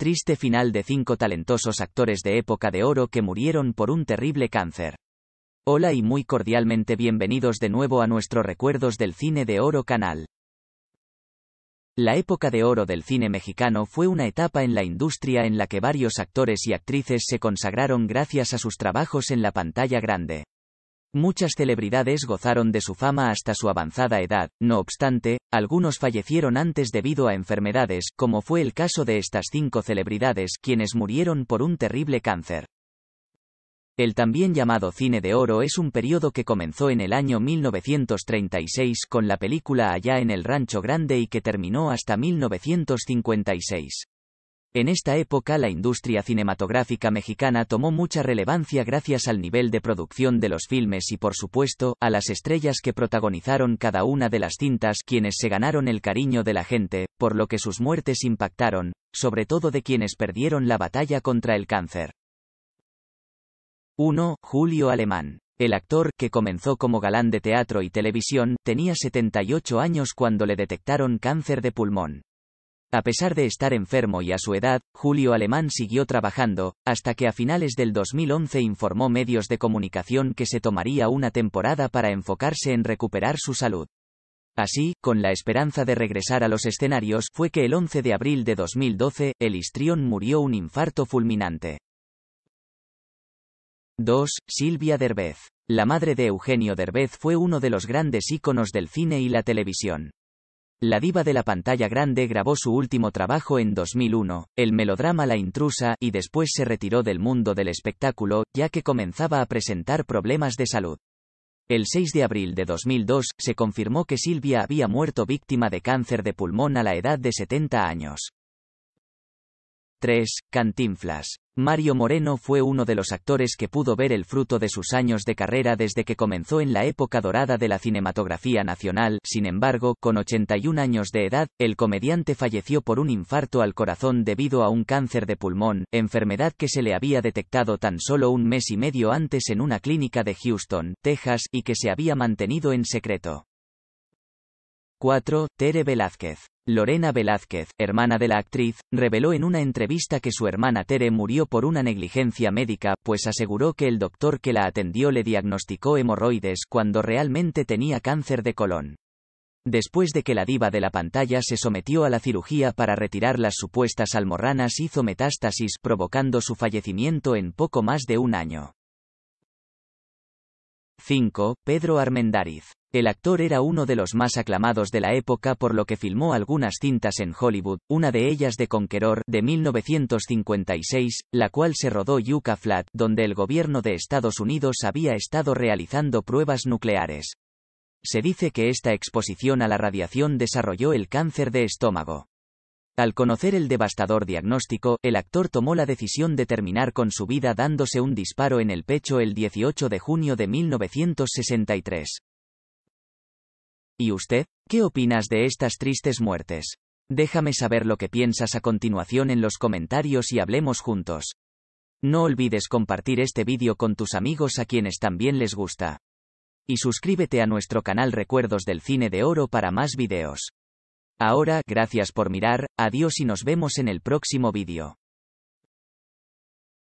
triste final de cinco talentosos actores de época de oro que murieron por un terrible cáncer. Hola y muy cordialmente bienvenidos de nuevo a nuestro Recuerdos del Cine de Oro canal. La época de oro del cine mexicano fue una etapa en la industria en la que varios actores y actrices se consagraron gracias a sus trabajos en la pantalla grande. Muchas celebridades gozaron de su fama hasta su avanzada edad, no obstante, algunos fallecieron antes debido a enfermedades, como fue el caso de estas cinco celebridades quienes murieron por un terrible cáncer. El también llamado cine de oro es un periodo que comenzó en el año 1936 con la película Allá en el Rancho Grande y que terminó hasta 1956. En esta época la industria cinematográfica mexicana tomó mucha relevancia gracias al nivel de producción de los filmes y por supuesto, a las estrellas que protagonizaron cada una de las cintas quienes se ganaron el cariño de la gente, por lo que sus muertes impactaron, sobre todo de quienes perdieron la batalla contra el cáncer. 1. Julio Alemán. El actor, que comenzó como galán de teatro y televisión, tenía 78 años cuando le detectaron cáncer de pulmón. A pesar de estar enfermo y a su edad, Julio Alemán siguió trabajando, hasta que a finales del 2011 informó medios de comunicación que se tomaría una temporada para enfocarse en recuperar su salud. Así, con la esperanza de regresar a los escenarios, fue que el 11 de abril de 2012, el histrión murió un infarto fulminante. 2. Silvia Derbez. La madre de Eugenio Derbez fue uno de los grandes íconos del cine y la televisión. La diva de la pantalla grande grabó su último trabajo en 2001, el melodrama La intrusa, y después se retiró del mundo del espectáculo, ya que comenzaba a presentar problemas de salud. El 6 de abril de 2002, se confirmó que Silvia había muerto víctima de cáncer de pulmón a la edad de 70 años. 3. Cantinflas. Mario Moreno fue uno de los actores que pudo ver el fruto de sus años de carrera desde que comenzó en la época dorada de la cinematografía nacional, sin embargo, con 81 años de edad, el comediante falleció por un infarto al corazón debido a un cáncer de pulmón, enfermedad que se le había detectado tan solo un mes y medio antes en una clínica de Houston, Texas, y que se había mantenido en secreto. 4. Tere Velázquez. Lorena Velázquez, hermana de la actriz, reveló en una entrevista que su hermana Tere murió por una negligencia médica, pues aseguró que el doctor que la atendió le diagnosticó hemorroides cuando realmente tenía cáncer de colon. Después de que la diva de la pantalla se sometió a la cirugía para retirar las supuestas almorranas hizo metástasis provocando su fallecimiento en poco más de un año. 5. Pedro Armendáriz. El actor era uno de los más aclamados de la época por lo que filmó algunas cintas en Hollywood, una de ellas de Conqueror, de 1956, la cual se rodó Yucca Flat, donde el gobierno de Estados Unidos había estado realizando pruebas nucleares. Se dice que esta exposición a la radiación desarrolló el cáncer de estómago. Al conocer el devastador diagnóstico, el actor tomó la decisión de terminar con su vida dándose un disparo en el pecho el 18 de junio de 1963. ¿Y usted? ¿Qué opinas de estas tristes muertes? Déjame saber lo que piensas a continuación en los comentarios y hablemos juntos. No olvides compartir este vídeo con tus amigos a quienes también les gusta. Y suscríbete a nuestro canal Recuerdos del Cine de Oro para más videos. Ahora, gracias por mirar, adiós y nos vemos en el próximo vídeo.